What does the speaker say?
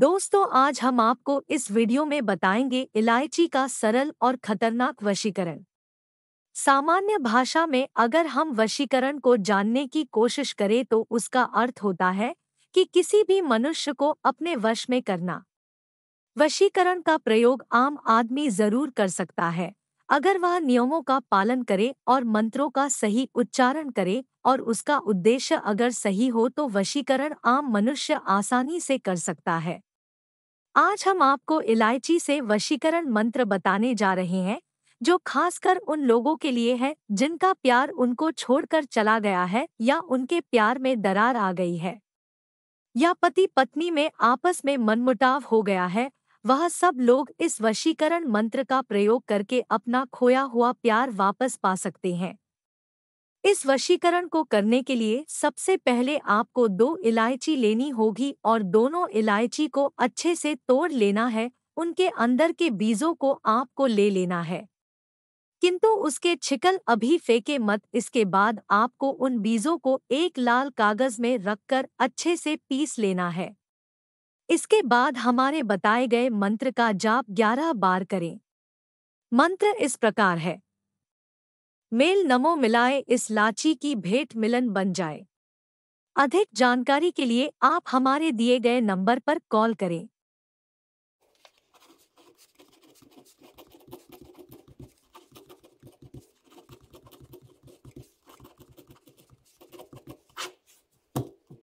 दोस्तों आज हम आपको इस वीडियो में बताएंगे इलायची का सरल और खतरनाक वशीकरण सामान्य भाषा में अगर हम वशीकरण को जानने की कोशिश करें तो उसका अर्थ होता है कि किसी भी मनुष्य को अपने वश में करना वशीकरण का प्रयोग आम आदमी जरूर कर सकता है अगर वह नियमों का पालन करे और मंत्रों का सही उच्चारण करे और उसका उद्देश्य अगर सही हो तो वशीकरण आम मनुष्य आसानी से कर सकता है आज हम आपको इलायची से वशीकरण मंत्र बताने जा रहे हैं जो खासकर उन लोगों के लिए है जिनका प्यार उनको छोड़कर चला गया है या उनके प्यार में दरार आ गई है या पति पत्नी में आपस में मनमुटाव हो गया है वह सब लोग इस वशीकरण मंत्र का प्रयोग करके अपना खोया हुआ प्यार वापस पा सकते हैं इस वशीकरण को करने के लिए सबसे पहले आपको दो इलायची लेनी होगी और दोनों इलायची को अच्छे से तोड़ लेना है उनके अंदर के बीजों को आपको ले लेना है किंतु उसके छिकल अभी फेंके मत इसके बाद आपको उन बीजों को एक लाल कागज में रखकर अच्छे से पीस लेना है इसके बाद हमारे बताए गए मंत्र का जाप ग्यारह बार करें मंत्र इस प्रकार है मेल नमो मिलाए इस लाची की भेंट मिलन बन जाए अधिक जानकारी के लिए आप हमारे दिए गए नंबर पर कॉल करें